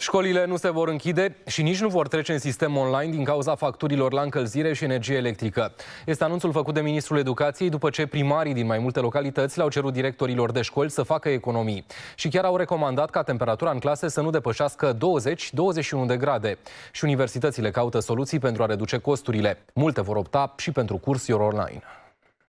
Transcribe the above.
Școlile nu se vor închide și nici nu vor trece în sistem online din cauza facturilor la încălzire și energie electrică. Este anunțul făcut de Ministrul Educației după ce primarii din mai multe localități le-au cerut directorilor de școli să facă economii și chiar au recomandat ca temperatura în clase să nu depășească 20-21 de grade. Și universitățile caută soluții pentru a reduce costurile. Multe vor opta și pentru cursuri online.